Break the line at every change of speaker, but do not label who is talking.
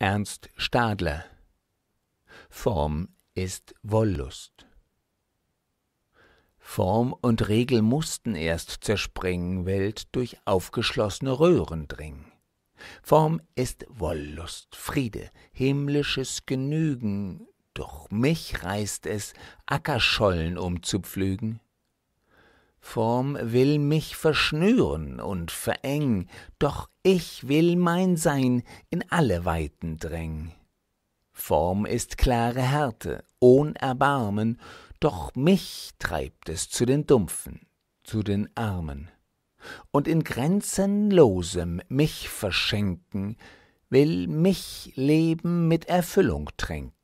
Ernst Stadler Form ist Wollust. Form und Regel mussten erst zerspringen, Welt durch aufgeschlossene Röhren dringen. Form ist Wollust, Friede, himmlisches Genügen, doch mich reißt es, Ackerschollen umzupflügen. Form will mich verschnüren und verengen, doch ich will mein Sein in alle Weiten dräng. Form ist klare Härte, ohn Erbarmen, doch mich treibt es zu den Dumpfen, zu den Armen. Und in grenzenlosem mich verschenken, will mich Leben mit Erfüllung tränken.